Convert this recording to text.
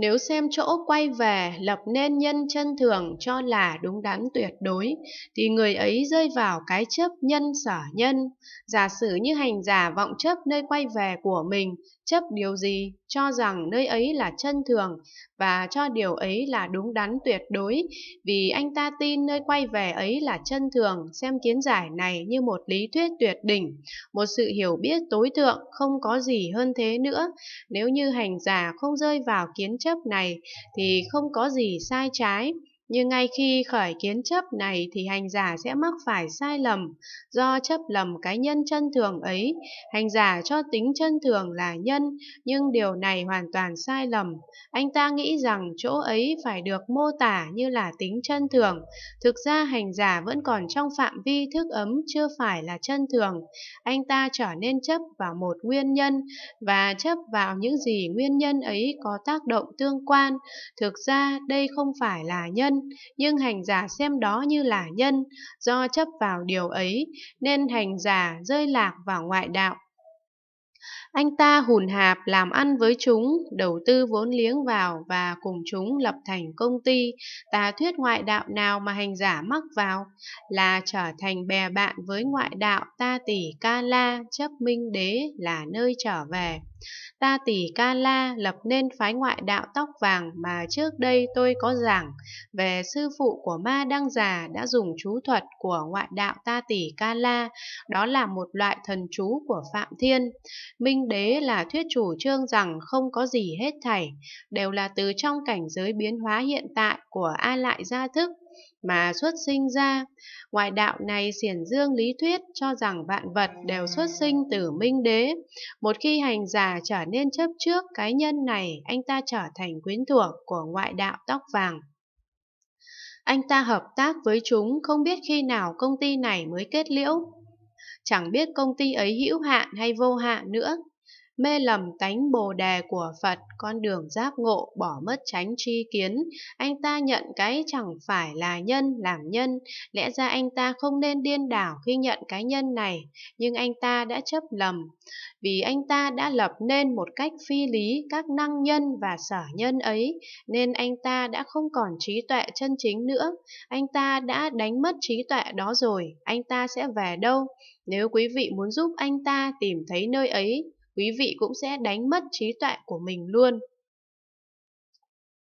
Nếu xem chỗ quay về lập nên nhân chân thường cho là đúng đắn tuyệt đối, thì người ấy rơi vào cái chấp nhân sở nhân. Giả sử như hành giả vọng chấp nơi quay về của mình, chấp điều gì, cho rằng nơi ấy là chân thường và cho điều ấy là đúng đắn tuyệt đối, vì anh ta tin nơi quay về ấy là chân thường, xem kiến giải này như một lý thuyết tuyệt đỉnh, một sự hiểu biết tối thượng, không có gì hơn thế nữa. Nếu như hành giả không rơi vào kiến chấp chấp này thì không có gì sai trái nhưng ngay khi khởi kiến chấp này thì hành giả sẽ mắc phải sai lầm. Do chấp lầm cái nhân chân thường ấy, hành giả cho tính chân thường là nhân, nhưng điều này hoàn toàn sai lầm. Anh ta nghĩ rằng chỗ ấy phải được mô tả như là tính chân thường. Thực ra hành giả vẫn còn trong phạm vi thức ấm chưa phải là chân thường. Anh ta trở nên chấp vào một nguyên nhân và chấp vào những gì nguyên nhân ấy có tác động tương quan. Thực ra đây không phải là nhân nhưng hành giả xem đó như là nhân, do chấp vào điều ấy nên hành giả rơi lạc vào ngoại đạo anh ta hùn hạp làm ăn với chúng, đầu tư vốn liếng vào và cùng chúng lập thành công ty, tà thuyết ngoại đạo nào mà hành giả mắc vào là trở thành bè bạn với ngoại đạo ta tỷ ca la chấp minh đế là nơi trở về. Ta tỷ ca la lập nên phái ngoại đạo tóc vàng mà trước đây tôi có giảng về sư phụ của ma đăng già đã dùng chú thuật của ngoại đạo ta tỷ ca la, đó là một loại thần chú của Phạm Thiên. Minh đế là thuyết chủ trương rằng không có gì hết thảy, đều là từ trong cảnh giới biến hóa hiện tại của A Lại Gia Thức mà xuất sinh ra. Ngoài đạo này xiển dương lý thuyết cho rằng vạn vật đều xuất sinh từ minh đế. Một khi hành giả trở nên chấp trước cái nhân này, anh ta trở thành quyến thuộc của ngoại đạo tóc vàng. Anh ta hợp tác với chúng không biết khi nào công ty này mới kết liễu chẳng biết công ty ấy hữu hạn hay vô hạn nữa mê lầm cánh bồ đề của Phật, con đường giác ngộ, bỏ mất tránh tri kiến. Anh ta nhận cái chẳng phải là nhân, làm nhân. Lẽ ra anh ta không nên điên đảo khi nhận cái nhân này, nhưng anh ta đã chấp lầm. Vì anh ta đã lập nên một cách phi lý các năng nhân và sở nhân ấy, nên anh ta đã không còn trí tuệ chân chính nữa. Anh ta đã đánh mất trí tuệ đó rồi, anh ta sẽ về đâu? Nếu quý vị muốn giúp anh ta tìm thấy nơi ấy quý vị cũng sẽ đánh mất trí tuệ của mình luôn.